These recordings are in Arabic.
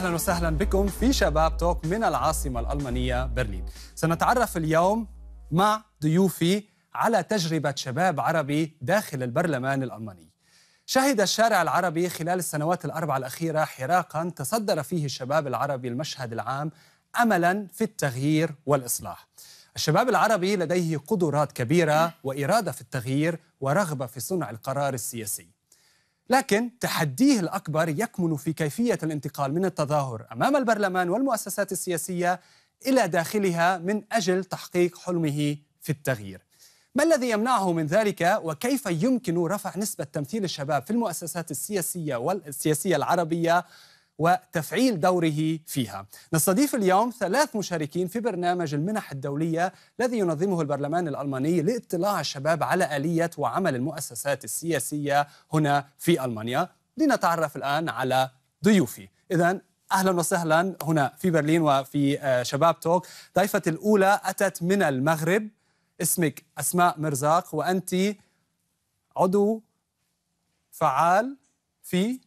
اهلا وسهلا بكم في شباب توك من العاصمه الالمانيه برلين. سنتعرف اليوم مع ضيوفي على تجربه شباب عربي داخل البرلمان الالماني. شهد الشارع العربي خلال السنوات الاربع الاخيره حراقا تصدر فيه الشباب العربي المشهد العام املا في التغيير والاصلاح. الشباب العربي لديه قدرات كبيره واراده في التغيير ورغبه في صنع القرار السياسي. لكن تحديه الأكبر يكمن في كيفية الانتقال من التظاهر أمام البرلمان والمؤسسات السياسية إلى داخلها من أجل تحقيق حلمه في التغيير ما الذي يمنعه من ذلك وكيف يمكن رفع نسبة تمثيل الشباب في المؤسسات السياسية والسياسية العربية وتفعيل دوره فيها. نستضيف اليوم ثلاث مشاركين في برنامج المنح الدوليه الذي ينظمه البرلمان الالماني لاطلاع الشباب على اليه وعمل المؤسسات السياسيه هنا في المانيا. لنتعرف الان على ضيوفي. اذا اهلا وسهلا هنا في برلين وفي آه، شباب توك ضيفتي الاولى اتت من المغرب اسمك اسماء مرزاق وانت عضو فعال في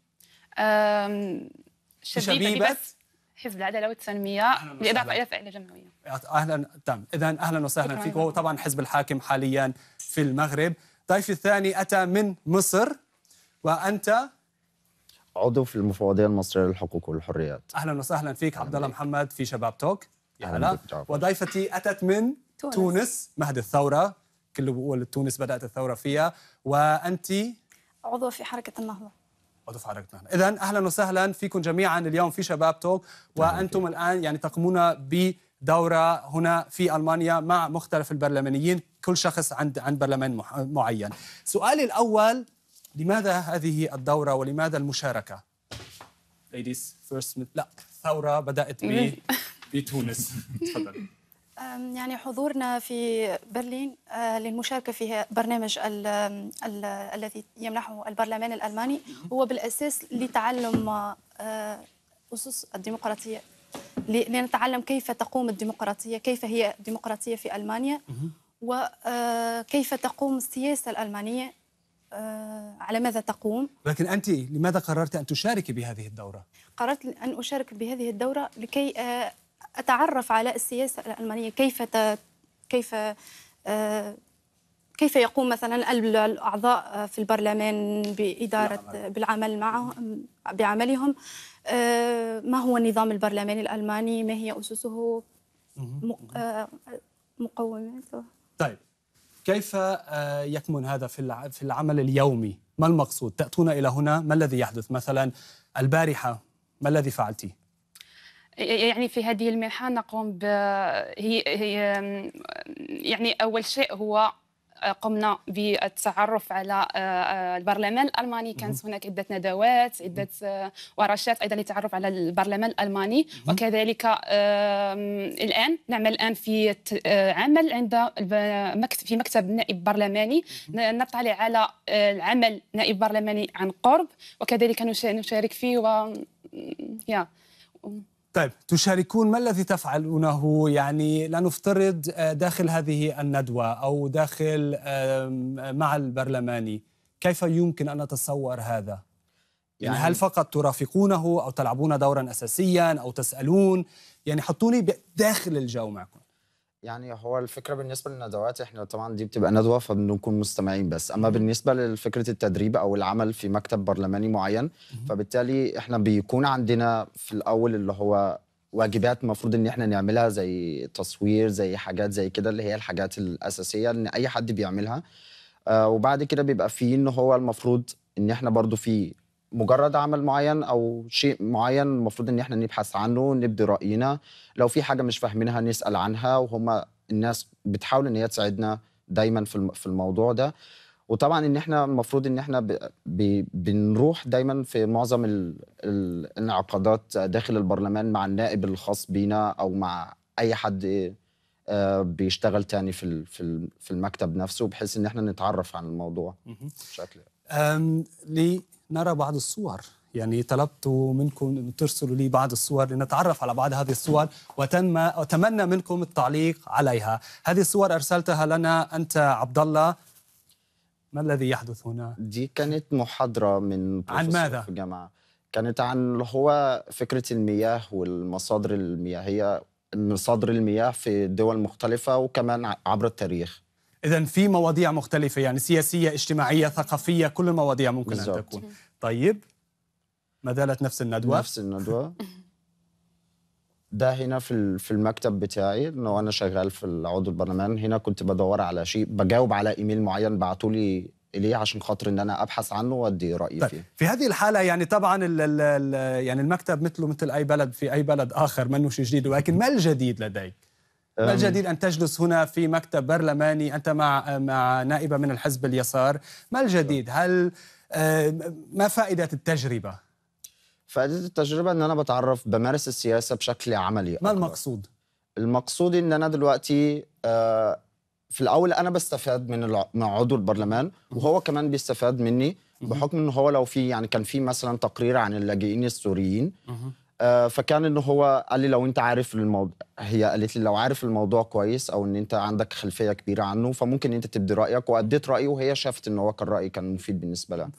شبيبه بس حزب العداله والتنميه لاضافه الى فعاله جمعويه اهلا تم اذا اهلا وسهلا فيك وهو طبعا حزب الحاكم حاليا في المغرب ضيفي الثاني اتى من مصر وانت عضو في المفوضيه المصريه للحقوق والحريات اهلا وسهلا فيك عبد الله محمد في شباب توك اهلا وضيفتي اتت من تونس, تونس مهد الثوره كل تونس بدات الثوره فيها وانت عضو في حركه النهضه ضيف حضرتك اذا اهلا وسهلا فيكم جميعا اليوم في شباب توك وانتم الان يعني تقومون بدوره هنا في المانيا مع مختلف البرلمانيين كل شخص عند عند برلمان معين سؤالي الاول لماذا هذه الدوره ولماذا المشاركه ladies first لا ثوره بدات بتونس تفضل يعني حضورنا في برلين أه، للمشاركة في برنامج الذي يمنحه البرلمان الألماني هو بالأساس لتعلم أه، أسس الديمقراطية لنتعلم كيف تقوم الديمقراطية كيف هي الديمقراطية في ألمانيا وكيف أه، تقوم السياسة الألمانية على ماذا تقوم لكن أنت لماذا قررت أن تشاركي بهذه الدورة؟ قررت أن أشارك بهذه الدورة لكي اتعرف على السياسه الالمانيه كيف ت... كيف آه، كيف يقوم مثلا الاعضاء في البرلمان باداره بالعمل معهم بعملهم آه، ما هو النظام البرلماني الالماني ما هي اسسه آه، مقوماته طيب كيف يكمن هذا في في العمل اليومي ما المقصود تاتون الى هنا ما الذي يحدث مثلا البارحه ما الذي فعلتيه يعني في هذه المنحة نقوم ب هي هي يعني أول شيء هو آه، قمنا بالتعرف على آه، آه، البرلمان الالماني كانت هناك عده ندوات عده ورشات ايضا للتعرف على البرلمان الالماني وكذلك الان نعمل الان في عمل عند في مكتب نائب برلماني نطلع على العمل نائب برلماني عن قرب وكذلك نشارك فيه و يا طيب تشاركون ما الذي تفعلونه يعني لنفترض آه، داخل هذه الندوة أو داخل مع البرلماني كيف يمكن أن نتصور هذا؟ يعني, يعني هل فقط ترافقونه أو تلعبون دورا أساسيا أو تسألون يعني حطوني داخل الجو معكم يعني هو الفكره بالنسبه للندوات احنا طبعا دي بتبقى ندوه فبنكون مستمعين بس اما بالنسبه لفكره التدريب او العمل في مكتب برلماني معين فبالتالي احنا بيكون عندنا في الاول اللي هو واجبات المفروض ان احنا نعملها زي تصوير زي حاجات زي كده اللي هي الحاجات الاساسيه ان اي حد بيعملها آه، وبعد كده بيبقى في ان هو المفروض ان احنا برضو في مجرد عمل معين او شيء معين المفروض ان احنا نبحث عنه نبدي راينا لو في حاجه مش فاهمينها نسال عنها وهم الناس بتحاول ان هي تساعدنا دايما في في الموضوع ده وطبعا ان احنا المفروض ان احنا بنروح دايما في معظم الانعقادات داخل البرلمان مع النائب الخاص بينا او مع اي حد آه، بيشتغل تاني في في المكتب نفسه بحيث ان احنا نتعرف عن الموضوع بشكل نرى بعض الصور يعني طلبت منكم أن ترسلوا لي بعض الصور لنتعرف على بعض هذه الصور وتم أتمنى منكم التعليق عليها هذه الصور أرسلتها لنا أنت عبد الله ما الذي يحدث هنا؟ دي كانت محاضرة من عن ماذا؟ في الجامعة كانت عن هو فكرة المياه والمصادر المياهية مصادر المياه في دول مختلفة وكمان عبر التاريخ اذا في مواضيع مختلفه يعني سياسيه اجتماعيه ثقافيه كل المواضيع ممكن بالزبط. ان تكون طيب ما زالت نفس الندوه نفس الندوه ده هنا في في المكتب بتاعي انه انا شغال في عضو البرلمان هنا كنت بدور على شيء بجاوب على ايميل معين بعتوا لي اليه عشان خاطر ان انا ابحث عنه وادي رايي طيب. فيه في هذه الحاله يعني طبعا الـ الـ يعني المكتب مثله مثل اي بلد في اي بلد اخر منه شيء جديد ولكن ما الجديد لديك ما الجديد ان تجلس هنا في مكتب برلماني انت مع مع نائبه من الحزب اليسار ما الجديد هل آه، ما فائده التجربه فائده التجربه ان انا بتعرف بمارس السياسه بشكل عملي أكبر. ما المقصود المقصود ان انا دلوقتي آه، في الاول انا بستفاد من من عضو البرلمان وهو كمان بيستفاد مني بحكم ان هو لو في يعني كان في مثلا تقرير عن اللاجئين السوريين آه، فكان انه هو قال لي لو انت عارف الموضوع هي قالت لي لو عارف الموضوع كويس او ان انت عندك خلفيه كبيره عنه فممكن انت تبدي رايك واديت رايي وهي شافت ان هو كان رايي كان مفيد بالنسبه لها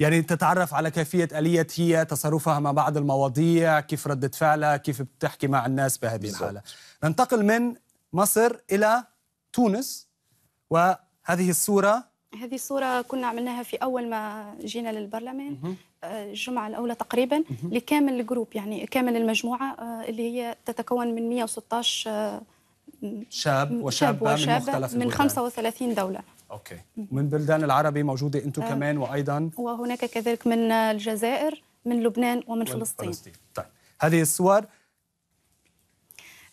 يعني تتعرف على كيفية آلية هي تصرفها مع بعض المواضيع كيف ردة فعلها كيف بتحكي مع الناس بهذه بالزبط. الحالة ننتقل من مصر إلى تونس وهذه الصورة هذه صورة كنا عملناها في أول ما جينا للبرلمان آه، الجمعة الأولى تقريبا لكامل الجروب يعني كامل المجموعة آه، اللي هي تتكون من 116 آه، شاب وشابة, وشابة من, مختلف من 35 دولة أوكي من بلدان العربي موجودة أنتم كمان وأيضا وهناك كذلك من الجزائر من لبنان ومن فلسطين طيب هذه الصور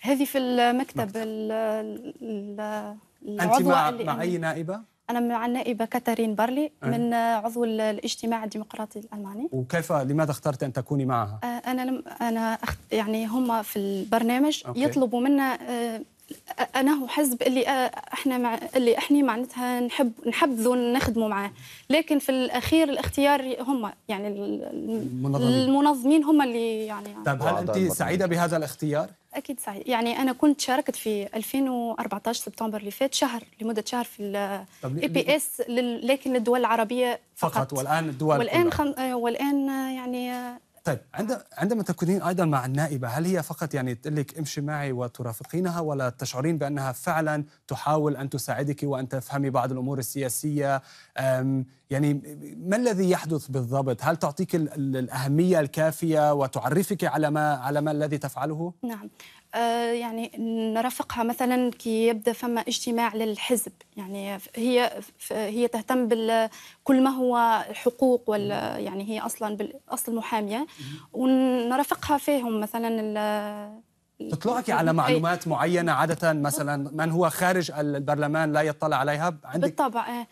هذه في المكتب مكتب. العضوة أنت مع, مع أي نائبة؟ أنا مع النائبة كاترين بارلي أه. من عضو الاجتماع الديمقراطي الألماني وكيف لماذا اخترت أن تكوني معها؟ أه، أنا لم أنا أخ... يعني هم في البرنامج أوكي. يطلبوا منا أه، أنا هو حزب اللي احنا مع اللي احنا معناتها نحب نحبذوا نخدموا معاه لكن في الاخير الاختيار هم يعني المنظمين, المنظمين هم اللي يعني طيب هل انت سعيده بهذا الاختيار اكيد صحيح يعني انا كنت شاركت في 2014 سبتمبر اللي فات شهر لمده شهر في الاي بي اس لكن للدول العربيه فقط, فقط والان الدول والان خم... آه، والان يعني آه، طيب عندما تكونين ايضا مع النائبه هل هي فقط يعني تقول لك امشي معي وترافقينها ولا تشعرين بانها فعلا تحاول ان تساعدك وان تفهمي بعض الامور السياسيه يعني ما الذي يحدث بالضبط؟ هل تعطيك الأهمية الكافية وتعرفك على ما على ما الذي تفعله؟ نعم أه، يعني نرافقها مثلا كي يبدا فما اجتماع للحزب يعني هي هي تهتم بكل ما هو حقوق وال يعني هي اصلا بالاصل محاميه ونرافقها فيهم مثلا تطلعك على معلومات معينة عادة مثلا من هو خارج البرلمان لا يطلع عليها عندك بالطبع آه،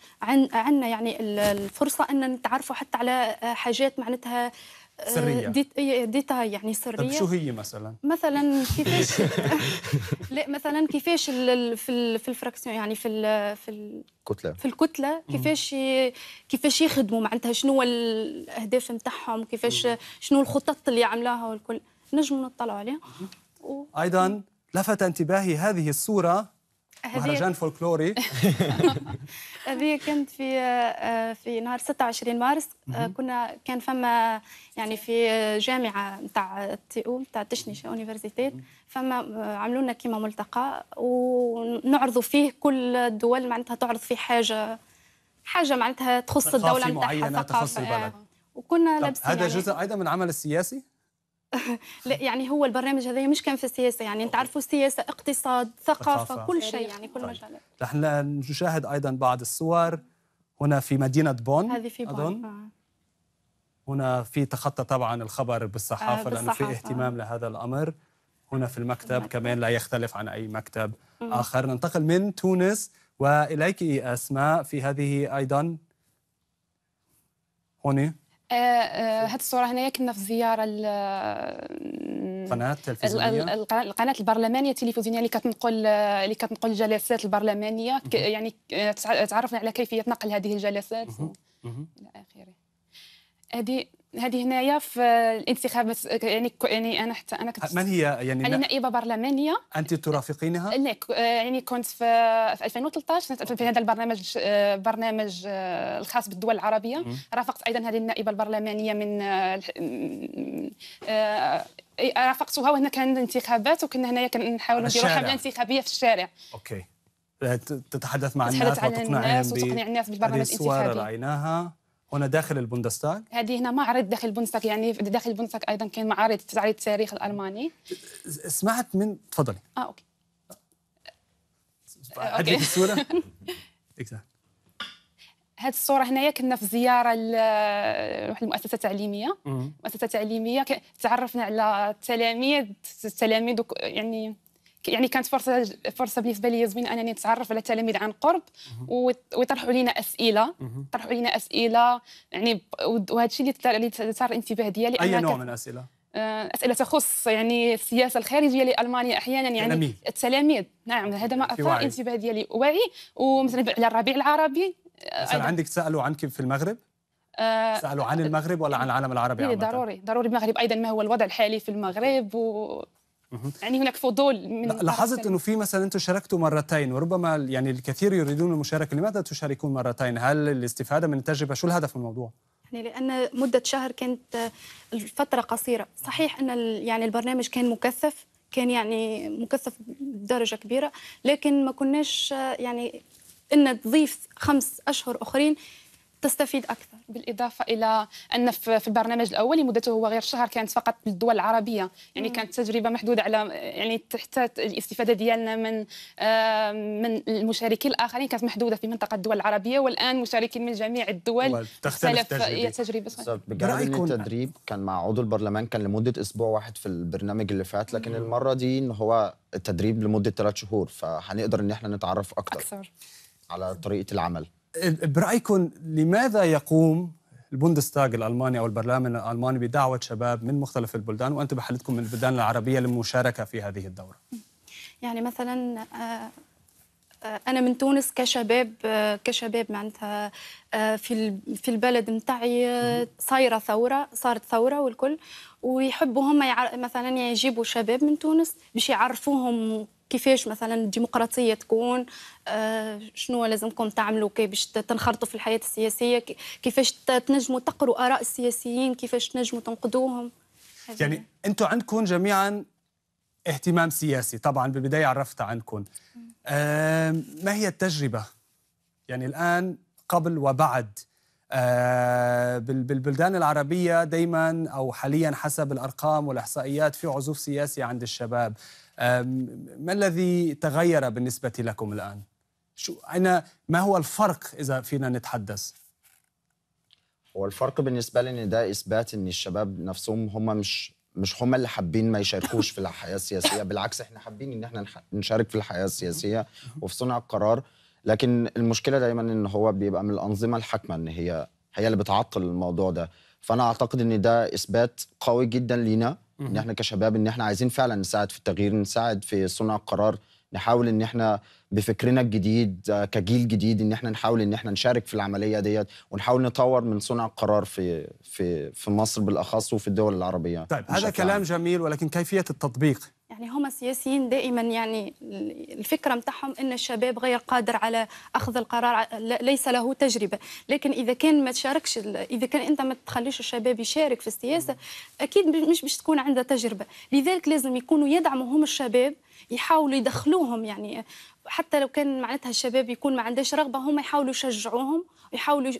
عندنا يعني الفرصة أن نتعرفوا حتى على آه، حاجات معناتها آه، سريه إيه، ديتاي يعني سريه طيب شو هي مثلا مثلا كيفاش لا مثلا كيفاش في في الفراكسيون يعني في في الكتله في الكتله كيفاش كيفاش يخدموا معناتها شنو الاهداف نتاعهم كيفاش شنو الخطط اللي عملاها والكل نجموا نطلعوا عليها أيضا لفت انتباهي هذه الصورة مهرجان فولكلوري هذه كانت في آه، في نهار 26 مارس آه، كنا كان فما يعني في جامعه نتاع تي او نتاع تشنيش اونيفرسيتي فما آه، عملوا لنا كيما ملتقى ونعرضوا فيه كل الدول معناتها تعرض فيه حاجه حاجه معناتها تخص الدوله نتاعها تخص البلد وكنا لابسين هذا جزء يعني. ايضا من العمل السياسي لا يعني هو البرنامج هذا مش كان في السياسه يعني انت عارفوا السياسه اقتصاد ثقافه, كل شيء طيب، يعني كل طيب. مجال نحن نشاهد ايضا بعض الصور هنا في مدينه بون هذه في بون أظن. آه. هنا في تخطى طبعا الخبر بالصحافه, آه بالصحافة. لانه في آه. اهتمام لهذا الامر هنا في المكتب, كمان لا يختلف عن اي مكتب م. اخر ننتقل من تونس واليك اسماء في هذه ايضا هوني هذه آه، آه، الصوره هنايا كنا في زياره آه، القناه التلفزيونيه القناه البرلمانيه التلفزيونيه اللي كتنقل اللي كتنقل الجلسات البرلمانيه يعني تعرفنا على كيفيه نقل هذه الجلسات الى اخره هذه هذه هنايا في الانتخابات يعني يعني انا حتى انا كنت أه، من هي يعني انا نائبه برلمانيه انت ترافقينها؟ أه، لا أه، يعني كنت في 2013 في هذا البرنامج برنامج الخاص بالدول العربيه رافقت ايضا هذه النائبه البرلمانيه من رافقتها وهنا كان انتخابات وكنا هنايا كنحاولوا نديروا حمله انتخابيه في الشارع اوكي تتحدث مع الناس وتقنع الناس وتقنع الناس بالبرنامج الانتخابي هنا داخل البوندستاغ هذه هنا معرض داخل البوندستاغ يعني داخل البوندستاغ ايضا كان معارض تعريض التاريخ الالماني سمعت من تفضلي اه اوكي هذه الصوره هذه الصوره هنايا كنا في زياره لواحد المؤسسه تعليميه مؤسسه تعليميه تعرفنا على التلاميذ التلاميذ يعني يعني كانت فرصه فرصه بالنسبه لي زوينه انني نتعرف على التلاميذ عن قرب ويطرحوا لينا اسئله طرحوا لينا اسئله يعني وهذا الشيء اللي ثار الانتباه ديالي اي نوع من الاسئله؟ آه، اسئله تخص يعني السياسه الخارجيه لالمانيا احيانا يعني تلاميذ التلاميذ نعم هذا ما اثار الانتباه ديالي واعي ومثلا على الربيع العربي آه، مثلا عندك سالوا عنك في المغرب؟ آه، سالوا عن المغرب ولا عن العالم العربي؟ إيه، ضروري ضروري المغرب ايضا ما هو الوضع الحالي في المغرب و يعني هناك فضول من لاحظت انه في مثلا انتم شاركتوا مرتين وربما يعني الكثير يريدون المشاركه لماذا تشاركون مرتين هل الاستفاده من التجربه شو الهدف من الموضوع يعني لان مده شهر كانت الفتره قصيره صحيح ان يعني البرنامج كان مكثف كان يعني مكثف بدرجه كبيره لكن ما كناش يعني ان تضيف خمس اشهر اخرين تستفيد أكثر بالإضافة إلى أن في البرنامج الأول مدته هو غير شهر كانت فقط بالدول العربية يعني مم. كانت تجربة محدودة على يعني حتى الاستفادة ديالنا من من المشاركين الآخرين كانت محدودة في منطقة الدول العربية والآن مشاركين من جميع الدول تختلف تجربة برأيكم التدريب كان مع عضو البرلمان كان لمدة أسبوع واحد في البرنامج اللي فات لكن مم. المرة دي إن هو التدريب لمدة ثلاث شهور فهنقدر إن احنا نتعرف اكثر, أكثر. على طريقة العمل برايكم لماذا يقوم البوندستاغ الالماني او البرلمان الالماني بدعوه شباب من مختلف البلدان وانتم بحالتكم من البلدان العربيه للمشاركه في هذه الدوره؟ يعني مثلا آه، آه، انا من تونس كشباب آه، كشباب معناتها في في البلد نتاعي صايره ثوره صارت ثوره والكل ويحبوا هم مثلا يجيبوا شباب من تونس باش يعرفوهم كيفاش مثلا الديمقراطيه تكون آه، شنو لازمكم تعملوا كي باش تنخرطوا في الحياه السياسيه كيفاش تنجموا تقروا اراء السياسيين كيفاش تنجموا تنقدوهم يعني انتم عندكم جميعا اهتمام سياسي طبعا بالبدايه عرفت عنكم ما هي التجربه يعني الان قبل وبعد آه بالبلدان العربية دايما أو حاليا حسب الأرقام والإحصائيات في عزوف سياسي عند الشباب ما الذي تغير بالنسبة لكم الآن؟ شو أنا ما هو الفرق إذا فينا نتحدث؟ هو الفرق بالنسبة لي إن ده إثبات إن الشباب نفسهم هم مش مش هم اللي حابين ما يشاركوش في الحياة السياسية بالعكس إحنا حابين إن إحنا نشارك في الحياة السياسية وفي صنع القرار لكن المشكلة دايما إن هو بيبقى من الأنظمة الحاكمة إن هي هي اللي بتعطل الموضوع ده فأنا أعتقد إن ده إثبات قوي جدا لينا ان احنا كشباب ان احنا عايزين فعلا نساعد في التغيير نساعد في صنع القرار نحاول ان احنا بفكرنا الجديد كجيل جديد ان احنا نحاول ان احنا نشارك في العمليه ديت ونحاول نطور من صنع القرار في في في مصر بالاخص وفي الدول العربيه طيب هذا كلام جميل ولكن كيفيه التطبيق يعني هما سياسيين دائما يعني الفكره نتاعهم ان الشباب غير قادر على اخذ القرار ليس له تجربه لكن اذا كان ما تشاركش اذا كان انت ما تخليش الشباب يشارك في السياسه اكيد مش باش تكون عنده تجربه لذلك لازم يكونوا يدعموا هم الشباب يحاولوا يدخلوهم يعني حتى لو كان معناتها الشباب يكون ما عندهش رغبه هم يحاولوا يشجعوهم يحاولوا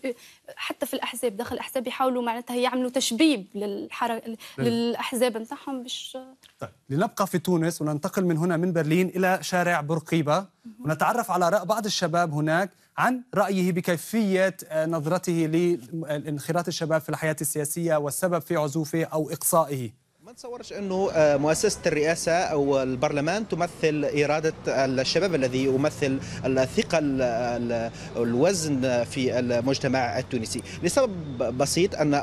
حتى في الاحزاب داخل الاحزاب يحاولوا معناتها يعملوا تشبيب للحركه طيب. للاحزاب نتاعهم باش طيب لنبقى في تونس وننتقل من هنا من برلين الى شارع بورقيبه ونتعرف على راي بعض الشباب هناك عن رايه بكيفيه آه، نظرته لانخراط الشباب في الحياه السياسيه والسبب في عزوفه او اقصائه ما انه آه، مؤسسه الرئاسه او البرلمان تمثل اراده الشباب الذي يمثل الثقه الوزن في المجتمع التونسي لسبب بسيط ان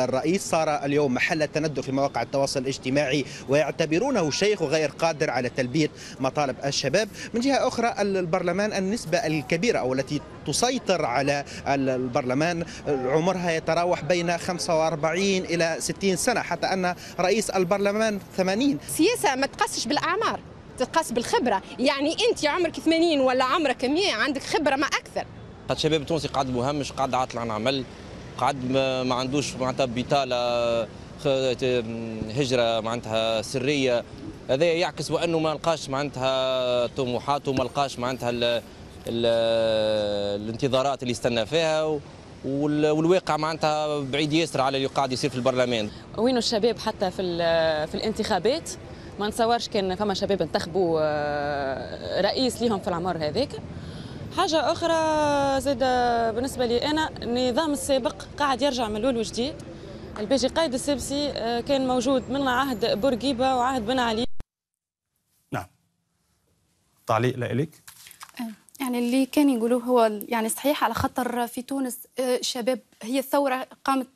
الرئيس صار اليوم محل تندر في مواقع التواصل الاجتماعي ويعتبرونه شيخ غير قادر على تلبيه مطالب الشباب من جهه اخرى البرلمان النسبه الكبيره او التي تسيطر على البرلمان عمرها يتراوح بين 45 إلى 60 سنة حتى أن رئيس البرلمان 80 سياسة ما تقصش بالأعمار تقاس بالخبرة يعني أنت عمرك 80 ولا عمرك 100 عندك خبرة ما أكثر قد شباب تونسي قاعد مهمش قاعد عاطل عن عمل قاعد ما عندوش معناتها بطالة هجرة معناتها سرية هذا يعكس وأنه ما لقاش معناتها طموحاته ما لقاش معناتها الانتظارات اللي استنى فيها والواقع معناتها بعيد ياسر على اللي قاعد يصير في البرلمان وين الشباب حتى في في الانتخابات ما نتصورش كان فما شباب انتخبوا آه، رئيس ليهم في العمر هذاك حاجة أخرى زاد آه، بالنسبة لي أنا النظام السابق قاعد يرجع من الأول وجديد الباجي قايد السبسي آه، كان موجود من عهد بورقيبة وعهد بن علي نعم تعليق لإلك يعني اللي كان يقولوه هو يعني صحيح على خطر في تونس الشباب آه، هي الثوره قامت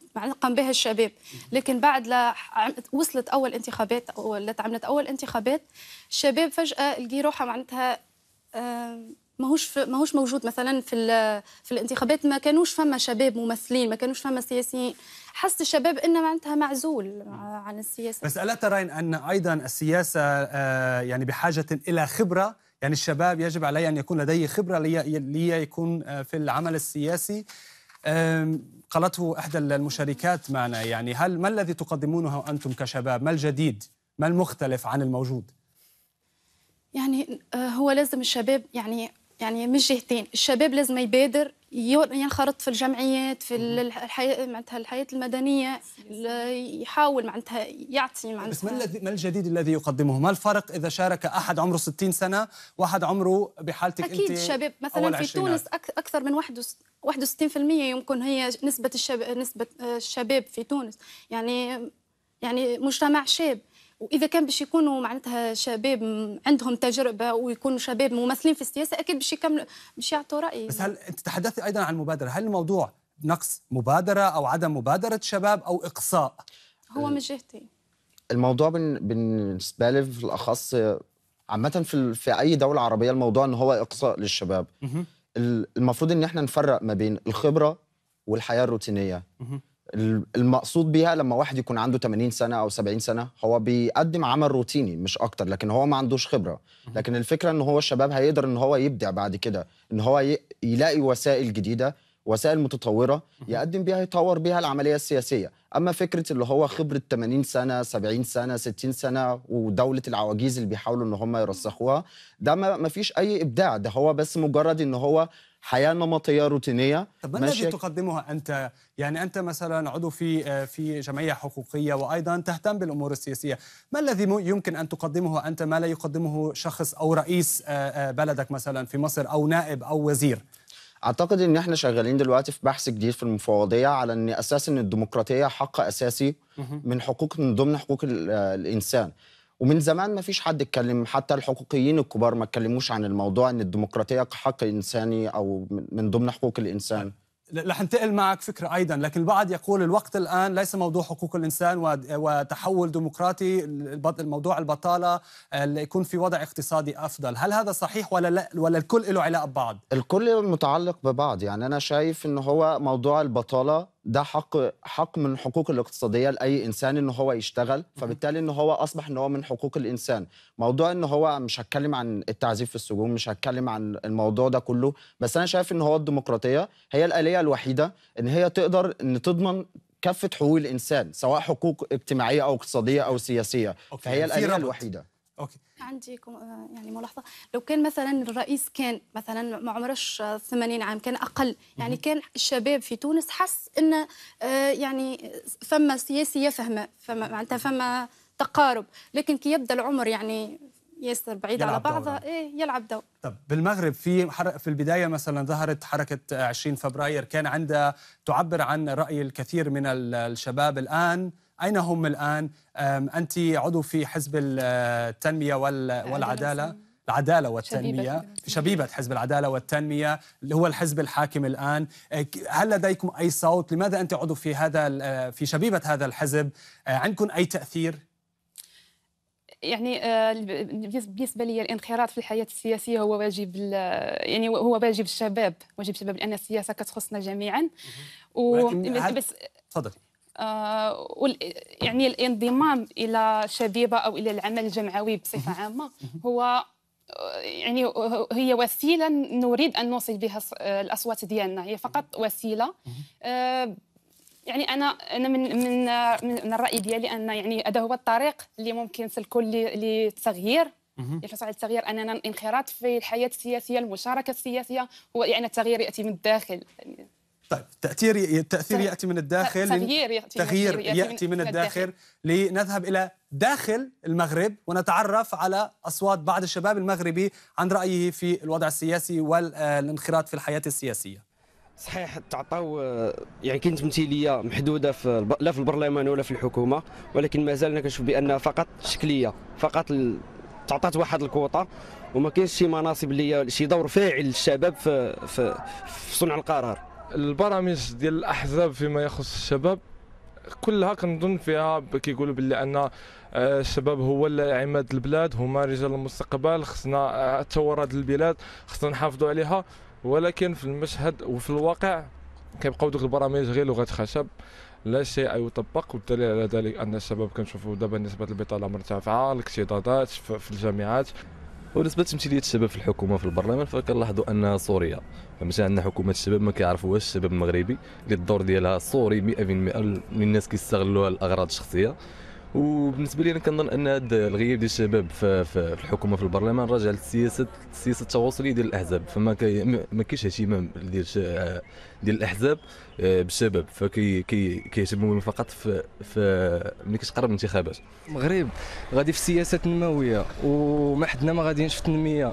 قام بها الشباب لكن بعد لا وصلت اول انتخابات ولا عملت اول انتخابات الشباب فجاه لقي روحه معناتها ماهوش ماهوش موجود مثلا في في الانتخابات ما كانوش فما شباب ممثلين ما كانوش فما سياسيين حس الشباب انه معناتها معزول عن السياسه بس الا ترين ان ايضا السياسه آه، يعني بحاجه الى خبره يعني الشباب يجب علي أن يكون لديه خبرة لي يكون آه، في العمل السياسي قالته إحدى المشاركات معنا يعني هل ما الذي تقدمونه أنتم كشباب ما الجديد ما المختلف عن الموجود يعني آه، هو لازم الشباب يعني يعني مش جهتين الشباب لازم يبادر ينخرط في الجمعيات في الحياة معناتها الحياة المدنية يحاول معناتها يعطي معناتها بس ما الذي ما الجديد الذي يقدمه؟ ما الفرق إذا شارك أحد عمره 60 سنة وأحد عمره بحالتك أكيد أنت أكيد الشباب مثلا في تونس أكثر من 61% يمكن هي نسبة الشباب نسبة آه، الشباب في تونس يعني يعني مجتمع شاب واذا كان باش يكونوا معناتها شباب عندهم تجربه ويكونوا شباب ممثلين في السياسه اكيد باش يكملوا باش يعطوا راي بس هل انت تحدثت ايضا عن المبادره هل الموضوع نقص مبادره او عدم مبادره شباب او اقصاء هو آه. من جهتي الموضوع بالنسبه لي في الاخص عامه في في اي دوله عربيه الموضوع ان هو اقصاء للشباب المفروض ان احنا نفرق ما بين الخبره والحياه الروتينيه المقصود بيها لما واحد يكون عنده 80 سنه او 70 سنه هو بيقدم عمل روتيني مش اكتر لكن هو ما عندوش خبره لكن الفكره ان هو الشباب هيقدر ان هو يبدع بعد كده ان هو يلاقي وسائل جديده وسائل متطوره يقدم بيها يطور بيها العمليه السياسيه اما فكره اللي هو خبره 80 سنه 70 سنه 60 سنه ودوله العواجيز اللي بيحاولوا ان هم يرسخوها ده ما فيش اي ابداع ده هو بس مجرد ان هو حياه نمطيه روتينيه طب ما الذي تقدمها انت يعني انت مثلا عضو في آه، في جمعيه حقوقيه وايضا تهتم بالامور السياسيه ما الذي يمكن ان تقدمه انت ما لا يقدمه شخص او رئيس آه، آه، بلدك مثلا في مصر او نائب او وزير اعتقد ان احنا شغالين دلوقتي في بحث جديد في المفوضيه على ان اساس ان الديمقراطيه حق اساسي من حقوق من ضمن حقوق الانسان ومن زمان ما فيش حد اتكلم حتى الحقوقيين الكبار ما اتكلموش عن الموضوع ان الديمقراطيه كحق انساني او من ضمن حقوق الانسان رح انتقل معك فكرة أيضا لكن البعض يقول الوقت الآن ليس موضوع حقوق الإنسان وتحول ديمقراطي الموضوع البطالة آه، يكون في وضع اقتصادي أفضل هل هذا صحيح ولا لا ولا الكل له علاقة ببعض؟ الكل متعلق ببعض يعني أنا شايف أنه هو موضوع البطالة ده حق حق من الحقوق الاقتصاديه لاي انسان ان هو يشتغل فبالتالي ان هو اصبح ان هو من حقوق الانسان موضوع ان هو مش هتكلم عن التعذيب في السجون مش هتكلم عن الموضوع ده كله بس انا شايف ان هو الديمقراطيه هي الاليه الوحيده ان هي تقدر ان تضمن كافه حقوق الانسان سواء حقوق اجتماعيه او اقتصاديه او سياسيه أوكي. فهي يعني الاليه الوحيده اوكي عندي آه، يعني ملاحظه لو كان مثلا الرئيس كان مثلا ما عمرش 80 عام كان اقل يعني كان الشباب في تونس حس ان آه، يعني فما سياسي يفهم فما معناتها فما تقارب لكن كي يبدا العمر يعني ياسر بعيد على بعضها ايه يلعب دور طب بالمغرب في في البدايه مثلا ظهرت حركه 20 فبراير كان عندها تعبر عن راي الكثير من الشباب الان أين هم الآن؟ أنت عضو في حزب آه، التنمية والعدالة العداله والتنميه شبيبه حزب العداله والتنميه اللي هو الحزب الحاكم الان أه، هل لديكم اي صوت لماذا انت عضو في هذا آه، في شبيبه هذا الحزب عندكم اي تاثير يعني بالنسبة لي الانخراط في الحياة السياسية هو واجب يعني هو واجب الشباب واجب الشباب لأن السياسة كتخصنا جميعا و... بس تفضل آه، يعني الانضمام الى شبيبه او الى العمل الجمعوي بصفه عامه هو آه، يعني هي وسيله نريد ان نوصل بها آه، الاصوات ديالنا هي فقط وسيله يعني انا انا من من من الراي ديالي ان يعني هذا هو الطريق اللي ممكن سلكوا للتغيير يحرص على التغيير اننا الانخراط في الحياه السياسيه المشاركه السياسيه هو يعني التغيير ياتي من الداخل طيب التأثير التأثير طيب، يأتي من الداخل تغيير يأتي, تغيير يأتي, يأتي من, من الداخل لنذهب إلى داخل المغرب ونتعرف على أصوات بعض الشباب المغربي عن رأيه في الوضع السياسي والانخراط في الحياة السياسية صحيح تعطاو يعني كاين تمثيليه محدوده في لا في البرلمان ولا في الحكومه ولكن مازال كنشوف بانها فقط شكليه فقط تعطات واحد الكوطه وما كاينش شي مناصب اللي شي دور فاعل للشباب في, في, في صنع القرار البرامج ديال الاحزاب فيما يخص الشباب كلها كنظن فيها كيقولوا باللي ان آه، الشباب هو عماد البلاد هما رجال المستقبل خصنا آه، تورد البلاد خصنا نحافظوا عليها ولكن في المشهد وفي الواقع كيبقاو دوك البرامج غير لغه خشب لا شيء يطبق والدليل على ذلك ان الشباب كنشوفوا دابا نسبه البطاله مرتفعه الاكتظاظات في الجامعات وبالنسبه لتمثيليه الشباب في الحكومه في البرلمان فكنلاحظوا أنها صورية فمثلا عندنا حكومه الشباب ما كيعرفوهاش الشباب المغربي اللي الدور ديالها سوري 100% الناس كيستغلوها لاغراض شخصيه وبالنسبه لي انا كنظن ان هذا الغياب ديال الشباب في, في الحكومه في البرلمان راجع للسياسه السياسه التواصليه ديال الاحزاب فما كي ما كاينش اهتمام ديال ديال الاحزاب آه، بالشباب فكي كيهتموا كي فقط في, في ملي كتقرب الانتخابات المغرب غادي في السياسه تنمويه وما حدنا ما غاديينش في التنميه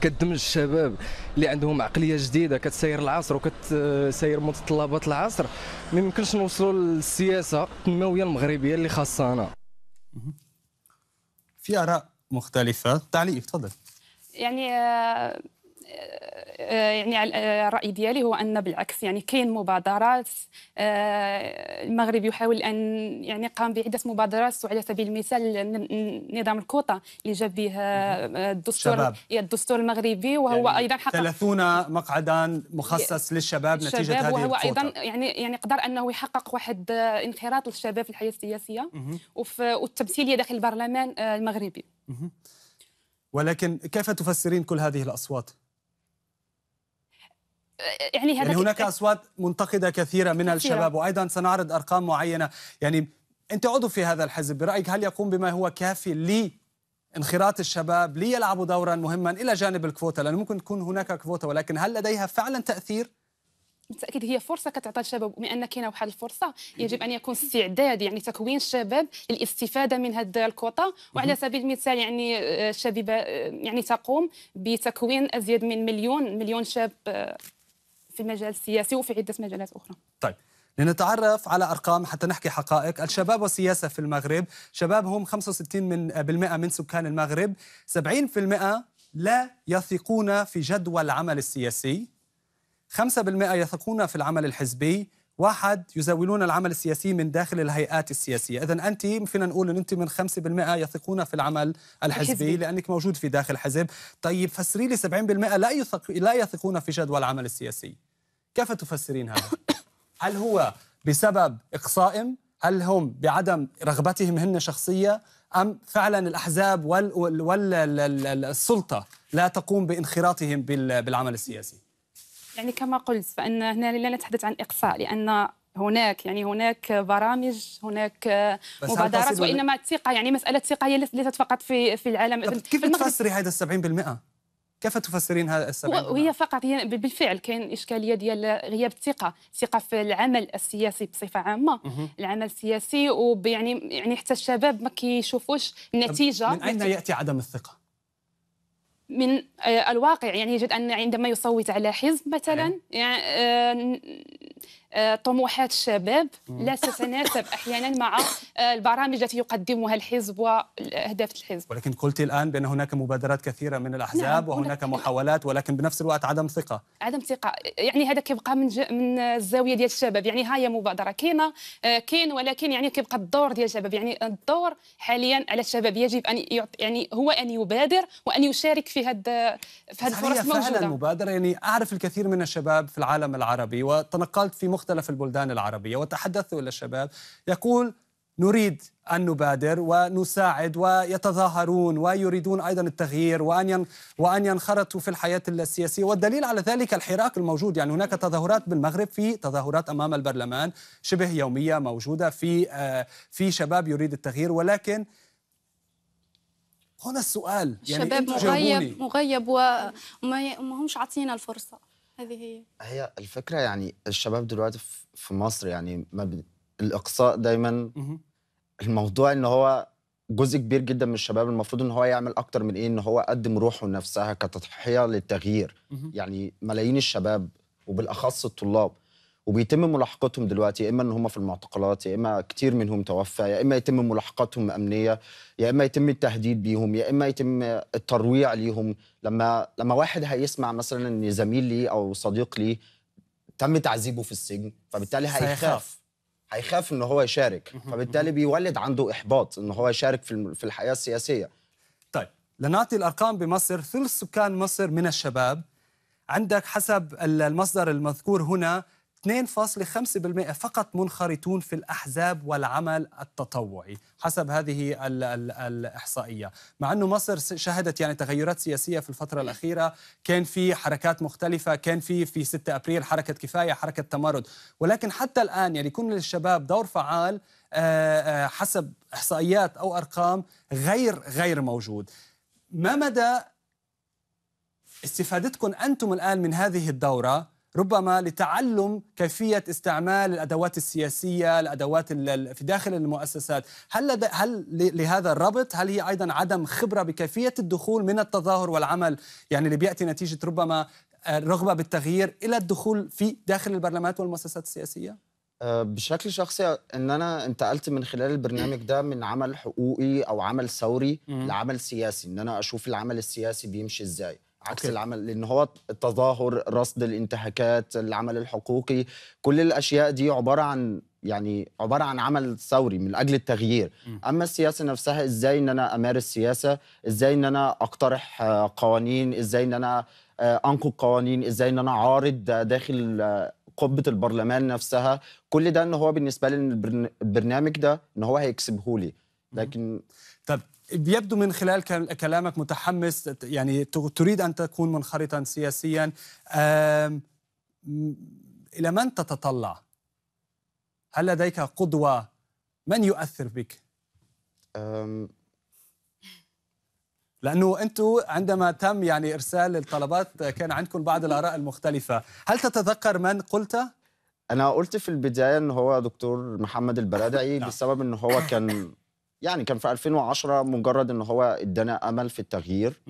كتدمج الشباب اللي عندهم عقليه جديده كتسير العصر وكتسير متطلبات العصر ما يمكنش نوصلوا للسياسه التنمويه المغربيه اللي خاصانا في اراء مختلفه تعليق تفضل يعني آه، آه، يعني الراي آه، ديالي هو ان بالعكس يعني كاين مبادرات آه، المغرب يحاول ان يعني قام بعده مبادرات وعلى سبيل المثال نظام الكوطه اللي جاب به الدستور الدستور المغربي وهو يعني ايضا حقق 30 مقعدا مخصص للشباب نتيجه هذه هذه وهو ايضا يعني يعني قدر انه يحقق واحد انخراط للشباب في الحياه السياسيه والتمثيليه داخل البرلمان المغربي ولكن كيف تفسرين كل هذه الاصوات؟ يعني, يعني هذا يعني هناك اصوات منتقده كثيره من كثيرة. الشباب وايضا سنعرض ارقام معينه يعني انت عضو في هذا الحزب برايك هل يقوم بما هو كافي لي انخراط الشباب ليلعبوا دورا مهما الى جانب الكفوتا لانه ممكن تكون هناك كفوتا ولكن هل لديها فعلا تاثير بالتاكيد هي فرصه كتعطى الشباب بما ان كاينه واحد الفرصه يجب ان يكون استعداد يعني تكوين الشباب للاستفاده من هذه الكوطه وعلى سبيل المثال يعني آه، الشبيبه آه، يعني تقوم بتكوين ازيد من مليون مليون شاب آه، في المجال السياسي وفي عدة مجالات أخرى طيب لنتعرف على ارقام حتى نحكي حقائق الشباب والسياسه في المغرب شباب هم 65 من بالمئه من سكان المغرب 70% لا يثقون في جدوى العمل السياسي 5% يثقون في العمل الحزبي واحد يزاولون العمل السياسي من داخل الهيئات السياسية إذا أنت فينا نقول أن أنت من 5% يثقون في العمل الحزبي, الحزبي. لأنك موجود في داخل حزب طيب فسري لي 70% لا, يثق... لا يثقون في جدوى العمل السياسي كيف تفسرين هذا؟ هل هو بسبب إقصائم؟ هل هم بعدم رغبتهم هن شخصية؟ أم فعلا الأحزاب والسلطة وال... وال... لا تقوم بانخراطهم بال... بالعمل السياسي؟ يعني كما قلت فان هنا لا نتحدث عن اقصاء لان هناك يعني هناك برامج هناك مبادرات وانما الثقه يعني مساله الثقه هي ليست فقط في في العالم كيف تفسري هذا ال 70%؟ كيف تفسرين هذا السبب؟ وهي فقط هي بالفعل كاين اشكاليه ديال غياب الثقه، الثقه في العمل السياسي بصفه عامه، العمل السياسي ويعني يعني حتى الشباب ما كيشوفوش النتيجه من اين ياتي عدم الثقه؟ من آه، الواقع يعني يجد ان عندما يصوت على حزب مثلا نعم. يعني آه، آه، طموحات الشباب لا تتناسب احيانا مع آه، البرامج التي يقدمها الحزب واهداف الحزب ولكن قلت الان بان هناك مبادرات كثيره من الاحزاب نعم وهناك محاولات ولكن بنفس الوقت عدم ثقه عدم ثقه يعني هذا كيبقى من ج... من الزاويه ديال الشباب يعني ها هي مبادره كاينه آه، كاين ولكن يعني كيبقى الدور ديال الشباب يعني الدور حاليا على الشباب يجب ان يعط يعني هو ان يبادر وان يشارك في هذا في هذه الفرص الموجوده فعلا مبادره يعني اعرف الكثير من الشباب في العالم العربي وتنقلت في مخ مختلف البلدان العربية وتحدثت إلى الشباب يقول نريد أن نبادر ونساعد ويتظاهرون ويريدون أيضا التغيير وأن وأن ينخرطوا في الحياة السياسية والدليل على ذلك الحراك الموجود يعني هناك تظاهرات بالمغرب في تظاهرات أمام البرلمان شبه يومية موجودة في آه، في شباب يريد التغيير ولكن هنا السؤال يعني شباب مغيب مغيب وما همش عاطينا الفرصه هذه هي هي الفكره يعني الشباب دلوقتي في مصر يعني ما ب... الاقصاء دايما الموضوع ان هو جزء كبير جدا من الشباب المفروض ان هو يعمل اكتر من ايه ان هو قدم روحه نفسها كتضحيه للتغيير يعني ملايين الشباب وبالاخص الطلاب وبيتم ملاحقتهم دلوقتي يا اما ان هم في المعتقلات يا اما كتير منهم توفى يا اما يتم ملاحقتهم امنيه يا اما يتم التهديد بيهم يا اما يتم الترويع ليهم لما لما واحد هيسمع مثلا ان زميل ليه او صديق ليه تم تعذيبه في السجن فبالتالي هيخاف هيخاف ان هو يشارك فبالتالي بيولد عنده احباط ان هو يشارك في في الحياه السياسيه طيب لنعطي الارقام بمصر ثلث سكان مصر من الشباب عندك حسب المصدر المذكور هنا 2.5% فقط منخرطون في الأحزاب والعمل التطوعي حسب هذه الـ الـ الإحصائية مع أنه مصر شهدت يعني تغيرات سياسية في الفترة الأخيرة كان في حركات مختلفة كان في في 6 أبريل حركة كفاية حركة تمرد ولكن حتى الآن يعني يكون للشباب دور فعال آه، آه، حسب إحصائيات أو أرقام غير غير موجود ما مدى استفادتكم أنتم الآن من هذه الدورة ربما لتعلم كيفيه استعمال الادوات السياسيه، الادوات في داخل المؤسسات، هل لدى هل لهذا الربط؟ هل هي ايضا عدم خبره بكيفيه الدخول من التظاهر والعمل يعني اللي بياتي نتيجه ربما الرغبه آه، بالتغيير الى الدخول في داخل البرلمانات والمؤسسات السياسيه؟ آه، بشكل شخصي ان انا انتقلت من خلال البرنامج ده من عمل حقوقي او عمل ثوري لعمل سياسي ان انا اشوف العمل السياسي بيمشي ازاي عكس أوكي. العمل لان هو التظاهر رصد الانتهاكات العمل الحقوقي كل الاشياء دي عباره عن يعني عباره عن عمل ثوري من اجل التغيير م. اما السياسه نفسها ازاي ان انا امارس سياسه ازاي ان انا اقترح آه، قوانين ازاي ان انا آه، انقض قوانين ازاي ان انا اعارض داخل آه، قبه البرلمان نفسها كل ده ان هو بالنسبه لي البرنامج ده ان هو هيكسبه لي لكن طب يبدو من خلال كلامك متحمس يعني تريد أن تكون منخرطا سياسيا إلى من تتطلع؟ هل لديك قدوة؟ من يؤثر بك؟ لانه انتم عندما تم يعني ارسال الطلبات كان عندكم بعض الاراء المختلفه، هل تتذكر من قلت؟ انا قلت في البدايه ان هو دكتور محمد البرادعي نعم. بسبب ان هو كان يعني كان في 2010 مجرد ان هو ادانا امل في التغيير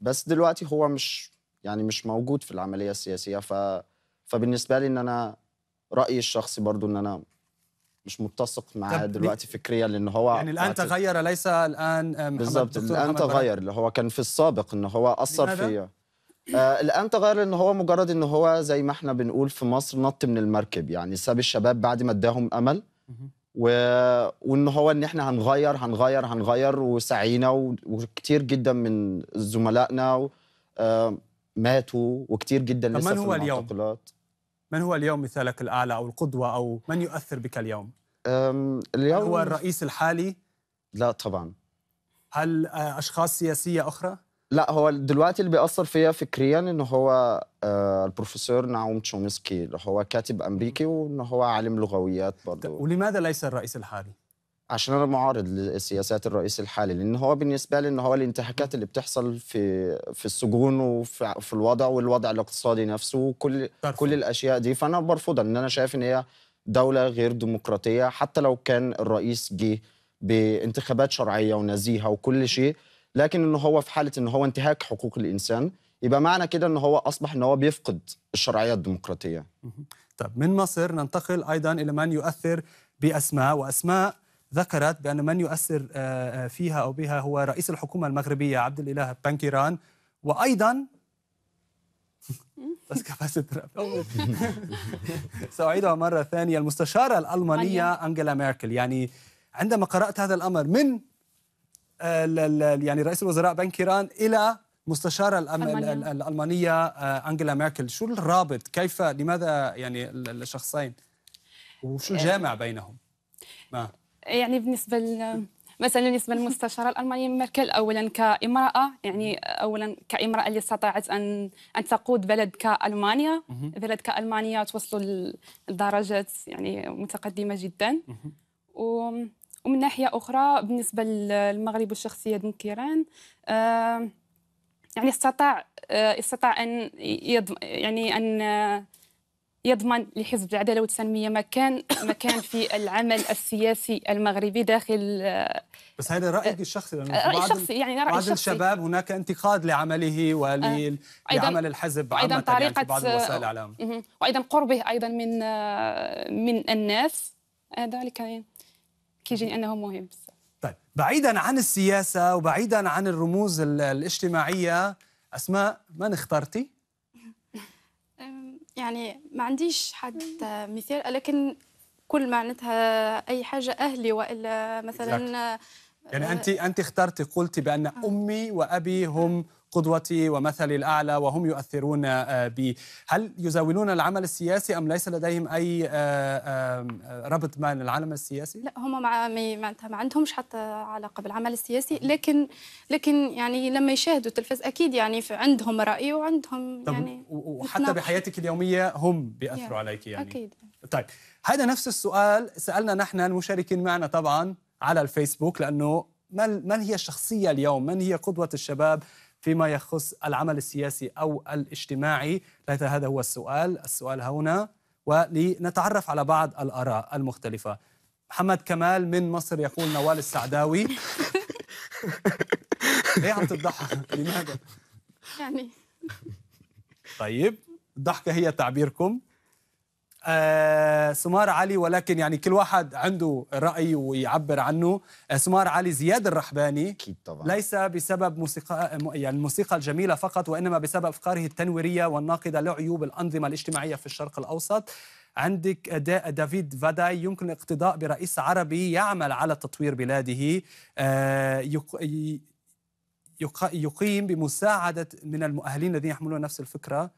بس دلوقتي هو مش يعني مش موجود في العمليه السياسيه ف فبالنسبه لي ان انا رايي الشخصي برضو ان انا مش متسق معاه دلوقتي فكريا لان هو يعني الان تغير ليس الان آه، بالظبط الان تغير اللي هو كان في السابق ان هو اثر فيا آه الان تغير ان هو مجرد ان هو زي ما احنا بنقول في مصر نط من المركب يعني ساب الشباب بعد ما اداهم امل و... وان هو ان احنا هنغير هنغير هنغير وسعينا و... وكتير جدا من زملائنا و... آه، ماتوا وكتير جدا لسه من هو في اليوم؟ من هو اليوم مثالك الاعلى او القدوه او من يؤثر بك اليوم؟ اليوم هو الرئيس الحالي؟ لا طبعا هل آه، اشخاص سياسيه اخرى؟ لا هو دلوقتي اللي بيأثر فيا فكريا ان هو آه، البروفيسور نعوم تشومسكي اللي هو كاتب امريكي وان هو عالم لغويات طيب، برضه ولماذا ليس الرئيس الحالي؟ عشان انا معارض لسياسات الرئيس الحالي لان هو بالنسبه لي ان هو الانتهاكات اللي بتحصل في في السجون وفي في الوضع والوضع الاقتصادي نفسه وكل طرف. كل الاشياء دي فانا برفضها ان انا شايف ان هي دوله غير ديمقراطيه حتى لو كان الرئيس جه بانتخابات شرعيه ونزيهه وكل شيء لكن انه هو في حاله انه هو انتهاك حقوق الانسان يبقى معنى كده ان هو اصبح ان هو بيفقد الشرعيه الديمقراطيه طب من مصر ننتقل ايضا الى من يؤثر باسماء واسماء ذكرت بان من يؤثر آه، آه، فيها او بها هو رئيس الحكومه المغربيه عبد الاله بنكيران وايضا بس كبس سأعيدها مرة ثانية المستشارة الألمانية أنجلا ميركل يعني عندما قرأت هذا الأمر من آه، يعني رئيس الوزراء بنكيران الى مستشارة الأم... الألمانية آه، أنجلا ميركل شو الرابط كيف لماذا يعني الشخصين وشو آه. الجامع بينهم ما. يعني بالنسبة ل... مثلا بالنسبة للمستشارة الألمانية ميركل أولا كامرأة يعني أولا كامرأة اللي استطاعت أن أن تقود بلد كألمانيا بلد كألمانيا توصلوا لدرجات يعني متقدمة جدا و ومن ناحيه اخرى بالنسبه للمغرب والشخصيه دنكيران يعني استطاع آه، استطاع ان يعني ان آه، يضمن لحزب العداله والتنميه مكان مكان في العمل السياسي المغربي داخل آه، بس هذا رايك الشخصي لانه رأي بعض شخصي يعني رأي بعض شخصي. الشباب هناك انتقاد لعمله ولعمل الحزب ايضا يعني طريقه يعني بعض وسائل الاعلام وايضا قربه ايضا من من الناس ذلك يعني كيجيني انه مهم طيب بعيدا عن السياسه وبعيدا عن الرموز الاجتماعيه اسماء من اخترتي يعني ما عنديش حد مثال لكن كل معناتها اي حاجه اهلي والا مثلا يعني انت أه، انت اخترتي قلتي بان آه. امي وابي هم قدوتي ومثلي الأعلى وهم يؤثرون آه، بي هل يزاولون العمل السياسي أم ليس لديهم أي آه، ربط مع العالم السياسي؟ لا هم مع معناتها ما عندهمش حتى علاقة بالعمل السياسي لكن لكن يعني لما يشاهدوا التلفاز أكيد يعني عندهم رأي وعندهم يعني وحتى بحياتك اليومية هم بيأثروا عليك يعني أكيد طيب هذا نفس السؤال سألنا نحن المشاركين معنا طبعا على الفيسبوك لأنه من هي الشخصية اليوم؟ من هي قدوة الشباب فيما يخص العمل السياسي أو الاجتماعي ليس هذا هو السؤال السؤال هنا ولنتعرف على بعض الآراء المختلفة محمد كمال من مصر يقول نوال السعداوي ليه عم تضحك لماذا يعني طيب الضحكة هي تعبيركم آه، سمار علي ولكن يعني كل واحد عنده رأي ويعبر عنه آه، سمار علي زياد الرحباني أكيد طبعا ليس بسبب موسيقى يعني الموسيقى الجميلة فقط وإنما بسبب أفكاره التنويرية والناقدة لعيوب الأنظمة الاجتماعية في الشرق الأوسط عندك دا دافيد فاداي يمكن الاقتداء برئيس عربي يعمل على تطوير بلاده آه، يقيم بمساعدة من المؤهلين الذين يحملون نفس الفكرة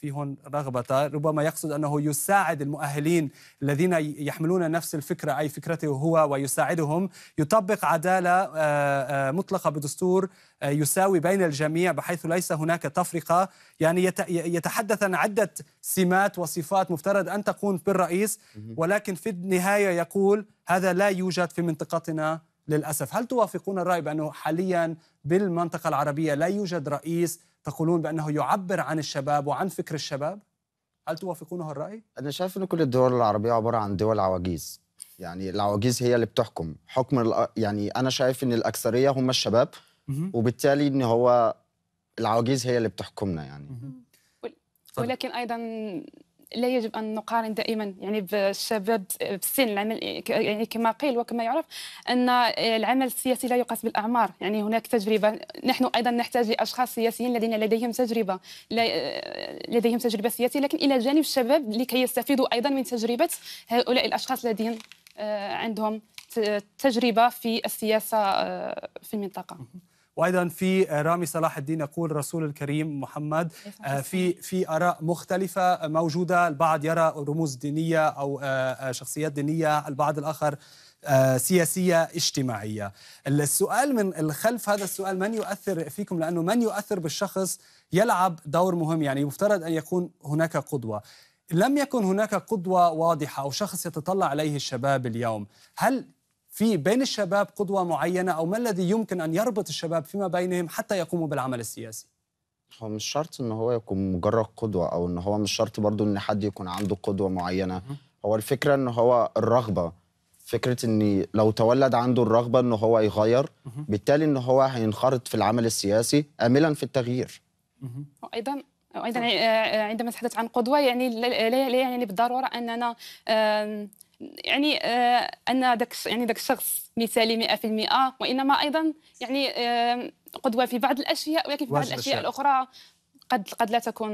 في هون رغبة ربما يقصد أنه يساعد المؤهلين الذين يحملون نفس الفكرة أي فكرته هو ويساعدهم يطبق عدالة آه، آه، مطلقة بدستور آه، يساوي بين الجميع بحيث ليس هناك تفرقة يعني يتحدث عن عدة سمات وصفات مفترض أن تكون بالرئيس ولكن في النهاية يقول هذا لا يوجد في منطقتنا للأسف هل توافقون الرأي بأنه حاليا بالمنطقة العربية لا يوجد رئيس تقولون بأنه يعبر عن الشباب وعن فكر الشباب؟ هل هذا الرأي؟ أنا شايف أن كل الدول العربية عبارة عن دول عواجيز يعني العواجيز هي اللي بتحكم حكم يعني أنا شايف أن الأكثرية هم الشباب وبالتالي أن هو العواجيز هي اللي بتحكمنا يعني ولكن أيضا لا يجب ان نقارن دائما يعني بالشباب بالسن العمل يعني كما قيل وكما يعرف ان العمل السياسي لا يقاس بالاعمار يعني هناك تجربه نحن ايضا نحتاج لاشخاص سياسيين الذين لديهم تجربه لديهم تجربه سياسيه لكن الى جانب الشباب لكي يستفيدوا ايضا من تجربه هؤلاء الاشخاص الذين آه، عندهم تجربه في السياسه آه، في المنطقه وايضا في آه، رامي صلاح الدين يقول رسول الكريم محمد آه، في في اراء مختلفه موجوده البعض يرى رموز دينيه او آه، شخصيات دينيه البعض الاخر سياسية اجتماعية السؤال من الخلف هذا السؤال من يؤثر فيكم لأنه من يؤثر بالشخص يلعب دور مهم يعني مفترض أن يكون هناك قدوة لم يكن هناك قدوة واضحة أو شخص يتطلع عليه الشباب اليوم هل في بين الشباب قدوة معينة أو ما الذي يمكن أن يربط الشباب فيما بينهم حتى يقوموا بالعمل السياسي؟ هو مش شرط ان هو يكون مجرد قدوة او ان هو مش شرط برضو ان حد يكون عنده قدوة معينة هو الفكرة ان هو الرغبة فكرة ان لو تولد عنده الرغبة ان هو يغير بالتالي ان هو هينخرط في العمل السياسي املا في التغيير وايضا وايضا آه، عندما نتحدث عن قدوه يعني لا يعني بالضروره اننا يعني آه، ان ذاك يعني ذاك الشخص مثالي 100% وانما ايضا يعني قدوه في بعض الاشياء ولكن في بعض الاشياء الاخرى قد قد لا تكون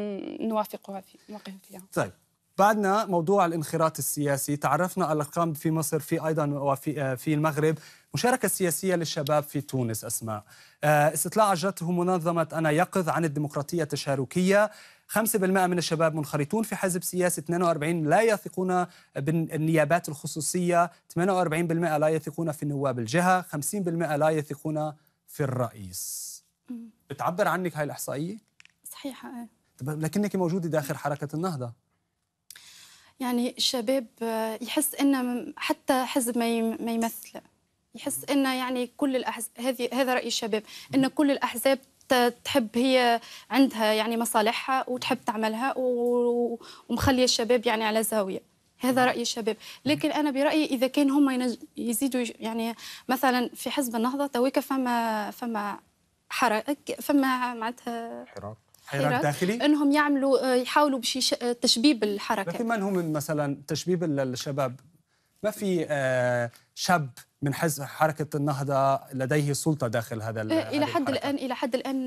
نوافقها في نوافقها فيها. طيب بعدنا موضوع الانخراط السياسي تعرفنا على الارقام في مصر في ايضا وفي آه، في المغرب مشاركه سياسيه للشباب في تونس اسماء آه، استطلاع اجرته منظمه انا يقظ عن الديمقراطيه التشاركيه 5% من الشباب منخرطون في حزب سياسي 42 لا يثقون بالنيابات الخصوصية 48% لا يثقون في نواب الجهة 50% لا يثقون في الرئيس بتعبر عنك هاي الإحصائية؟ صحيحة ايه لكنك موجودة داخل حركة النهضة يعني الشباب آه، يحس انه حتى حزب ما يمثله يحس انه يعني كل الأحزاب هذه هذا راي الشباب ان كل الاحزاب تحب هي عندها يعني مصالحها وتحب تعملها ومخليه الشباب يعني على زاويه هذا نعم. راي الشباب لكن انا برايي اذا كان هم يزيدوا يعني مثلا في حزب النهضه تويك فما فما حراك فما معناتها حراك حراك داخلي انهم يعملوا يحاولوا بشي تشبيب الحركه لكن من هم مثلا تشبيب الشباب ما في آه، شاب من حزب حركه النهضه لديه سلطه داخل هذا إيه، الى حد الان الى حد الان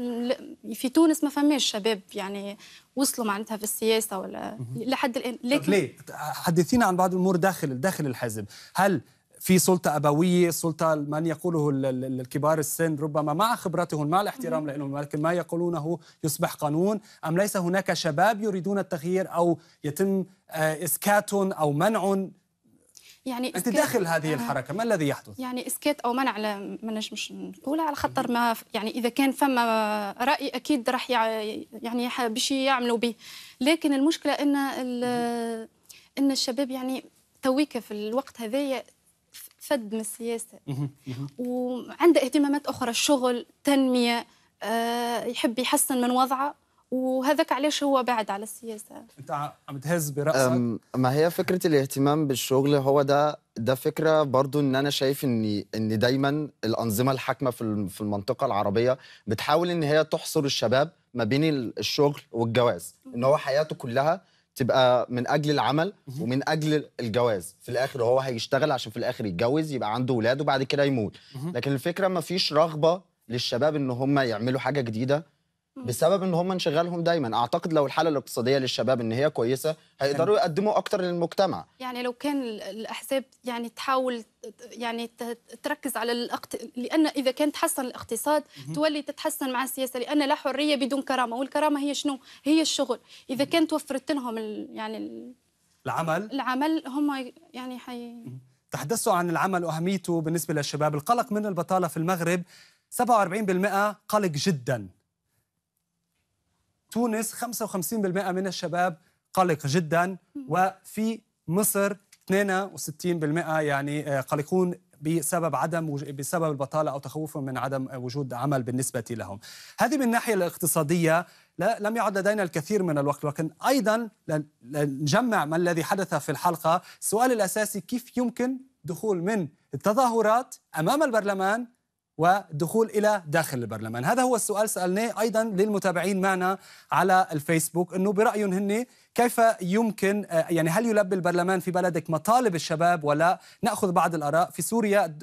في تونس ما فماش شباب يعني وصلوا معناتها في السياسه ولا لحد الان لكن ليه حدثينا عن بعض الامور داخل داخل الحزب هل في سلطة أبوية سلطة من يقوله الكبار السن ربما مع خبرتهم مع الاحترام لهم لكن ما يقولونه يصبح قانون أم ليس هناك شباب يريدون التغيير أو يتم آه، إسكاتهم أو منعهم يعني انت داخل هذه آه. الحركه ما الذي يحدث؟ يعني اسكات او منع ما نجمش نقولها على خاطر ما يعني اذا كان فما راي اكيد راح يعني باش يعملوا به لكن المشكله ان ان الشباب يعني تويك في الوقت هذايا فد من السياسه وعنده اهتمامات اخرى الشغل تنميه آه، يحب يحسن من وضعه وهذاك علاش هو بعد على السياسه انت عم تهز براسك ما هي فكره الاهتمام بالشغل هو ده ده فكره برضو ان انا شايف ان ان دايما الانظمه الحاكمه في في المنطقه العربيه بتحاول ان هي تحصر الشباب ما بين الشغل والجواز ان هو حياته كلها تبقى من اجل العمل ومن اجل الجواز في الاخر هو هيشتغل عشان في الاخر يتجوز يبقى عنده اولاد وبعد كده يموت لكن الفكره ما فيش رغبه للشباب ان هم يعملوا حاجه جديده بسبب ان هم انشغالهم دايما اعتقد لو الحاله الاقتصاديه للشباب ان هي كويسه هيقدروا يقدموا اكتر للمجتمع يعني لو كان الاحزاب يعني تحاول يعني تركز على الاقت... لان اذا كان تحسن الاقتصاد تولي تتحسن مع السياسه لان لا حريه بدون كرامه والكرامه هي شنو هي الشغل اذا كان توفرت لهم ال... يعني ال... العمل العمل هم يعني حي تحدثوا عن العمل واهميته بالنسبه للشباب القلق من البطاله في المغرب 47% قلق جدا تونس 55% من الشباب قلق جدا وفي مصر 62% يعني آه، قلقون بسبب عدم بسبب البطاله او تخوفهم من عدم وجود عمل بالنسبه لهم. هذه من الناحيه الاقتصاديه لا لم يعد لدينا الكثير من الوقت ولكن ايضا لنجمع ما الذي حدث في الحلقه، السؤال الاساسي كيف يمكن دخول من التظاهرات امام البرلمان ودخول إلى داخل البرلمان هذا هو السؤال سألناه أيضا للمتابعين معنا على الفيسبوك أنه برأيهم هن كيف يمكن يعني هل يلبي البرلمان في بلدك مطالب الشباب ولا ناخذ بعض الاراء في سوريا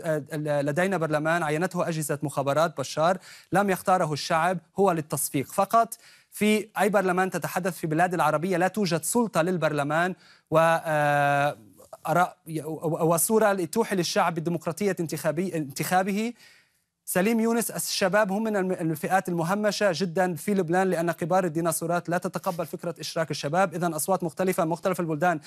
لدينا برلمان عينته اجهزه مخابرات بشار لم يختاره الشعب هو للتصفيق فقط في اي برلمان تتحدث في بلاد العربيه لا توجد سلطه للبرلمان و آه، اراء وصوره توحي للشعب بديمقراطيه انتخابي انتخابه سليم يونس الشباب هم من الفئات المهمشة جدا في لبنان لأن كبار الديناصورات لا تتقبل فكرة إشراك الشباب إذا أصوات مختلفة مختلف البلدان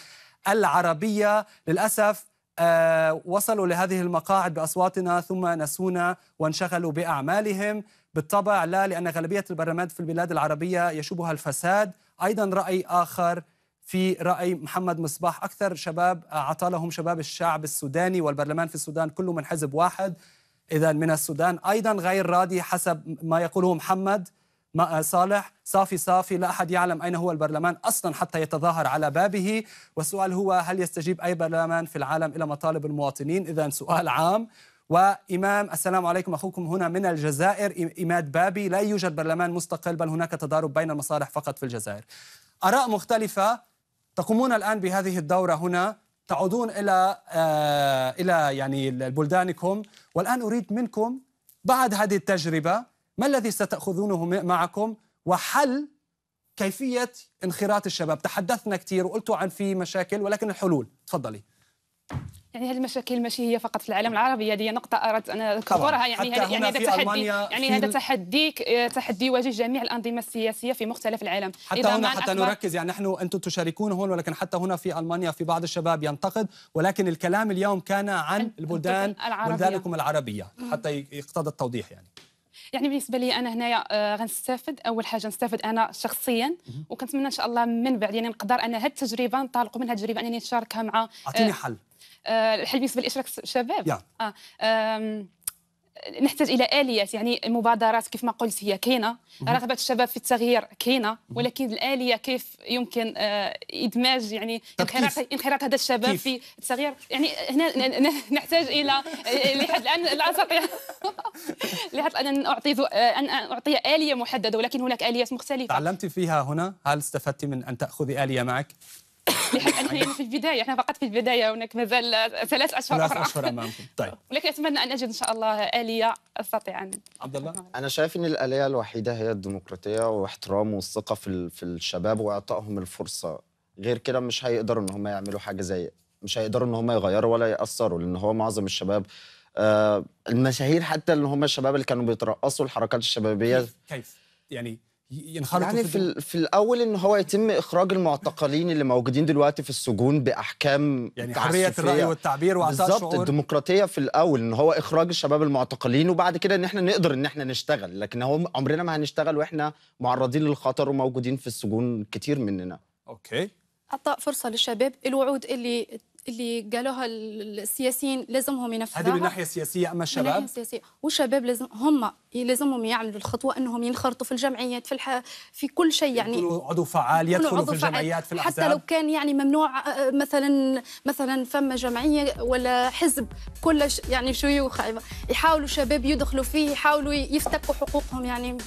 العربية للأسف آه وصلوا لهذه المقاعد بأصواتنا ثم نسونا وانشغلوا بأعمالهم بالطبع لا لأن غالبية البرلمان في البلاد العربية يشوبها الفساد أيضا رأي آخر في رأي محمد مصباح أكثر شباب آه، عطالهم شباب الشعب السوداني والبرلمان في السودان كله من حزب واحد إذا من السودان أيضا غير راضي حسب ما يقوله محمد آه، صالح صافي صافي لا أحد يعلم أين هو البرلمان أصلا حتى يتظاهر على بابه والسؤال هو هل يستجيب أي برلمان في العالم إلى مطالب المواطنين إذا سؤال عام وإمام السلام عليكم أخوكم هنا من الجزائر إماد بابي لا يوجد برلمان مستقل بل هناك تضارب بين المصالح فقط في الجزائر آراء مختلفة تقومون الآن بهذه الدورة هنا تعودون الى آه، الى يعني بلدانكم والان اريد منكم بعد هذه التجربه ما الذي ستاخذونه معكم وحل كيفيه انخراط الشباب تحدثنا كثير وقلتوا عن في مشاكل ولكن الحلول تفضلي يعني هذه المشاكل ماشي هي فقط في العالم نعم. العربي هذه نقطة أردت أن أذكرها يعني, يعني هذا يعني هذا آه، تحدي يعني هذا تحدي تحدي يواجه جميع الأنظمة السياسية في مختلف العالم حتى إذا هنا حتى نركز يعني نحن أنتم تشاركون هون ولكن حتى هنا في ألمانيا في بعض الشباب ينتقد ولكن الكلام اليوم كان عن البلدان بلدانكم العربية حتى يقتضي التوضيح يعني يعني بالنسبه لي انا هنايا آه، غنستافد اول حاجه نستافد انا شخصيا وكنتمنى ان شاء الله من بعد يعني نقدر انا هذه التجربه نطلقوا من هاد التجربه انني نشاركها مع آه، اعطيني حل آه، الحل بالنسبه لاشراك الشباب؟ yeah. آه. آم. نحتاج الى اليات يعني المبادرات كيف ما قلت هي كاينه رغبه الشباب في التغيير كاينه ولكن الاليه كيف يمكن آه، ادماج يعني انخراط انخراط هذا الشباب في التغيير يعني هنا نحتاج الى آه، لحد الان لا استطيع لحد الان ان اعطي ان اعطي اليه محدده ولكن هناك اليات مختلفه تعلمت فيها هنا هل استفدت من ان تاخذي اليه معك لحيث يعني أننا في البداية إحنا فقط في البداية هناك مازال ثلاث أشهر ثلاث أشهر أمامكم طيب ولكن أتمنى أن أجد إن شاء الله آلية أستطيع أن عبد الله أنا شايف أن الآلية الوحيدة هي الديمقراطية واحترام والثقة في, في الشباب وإعطائهم الفرصة غير كده مش هيقدروا إن هم يعملوا حاجة زي مش هيقدروا إن هم يغيروا ولا يأثروا لأن هو معظم الشباب آه، المشاهير حتى اللي هم الشباب اللي كانوا بيترقصوا الحركات الشبابية كيف؟ يعني ينخرطوا يعني في, في الاول ان هو يتم اخراج المعتقلين اللي موجودين دلوقتي في السجون باحكام يعني حريه الراي والتعبير واعطاء الشعور بالظبط الديمقراطيه في الاول ان هو اخراج الشباب المعتقلين وبعد كده ان احنا نقدر ان احنا نشتغل لكن هو عمرنا ما هنشتغل واحنا معرضين للخطر وموجودين في السجون كتير مننا اوكي اعطاء فرصه للشباب الوعود اللي اللي قالوها السياسيين لازمهم ينفذوها هذه من ناحيه سياسيه اما الشباب من ناحيه سياسيه والشباب لازم هم لازمهم يعملوا الخطوه انهم ينخرطوا في الجمعيات في الح... في كل شيء يعني يكونوا عضو فعال يدخلوا في الجمعيات في الاحزاب حتى لو كان يعني ممنوع آه، مثلا مثلا فما جمعيه ولا حزب كلش يعني شيوخ أيوة. يحاولوا شباب يدخلوا فيه يحاولوا يفتكوا حقوقهم يعني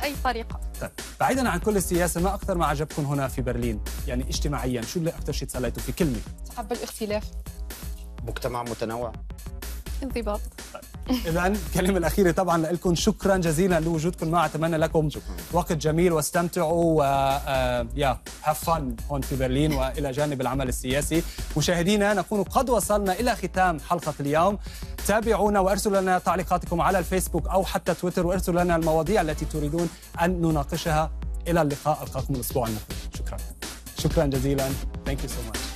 باي طريقه طيب بعيدا عن كل السياسه ما اكثر ما عجبكم هنا في برلين يعني اجتماعيا شو اللي اكثر شيء تسليتوا في كلمه تحب الاختلاف مجتمع متنوع انضباط طيب. اذا الكلمه الاخيره طبعا لكم شكرا جزيلا لوجودكم معنا اتمنى لكم شكرا. وقت جميل واستمتعوا و آه، آه، يا هاف فن هون في برلين والى جانب العمل السياسي مشاهدينا نكون قد وصلنا الى ختام حلقه اليوم تابعونا وارسلوا لنا تعليقاتكم على الفيسبوك او حتى تويتر وارسلوا لنا المواضيع التي تريدون ان نناقشها الى اللقاء القاكم الاسبوع المقبل شكرا شكرا جزيلا thank you so much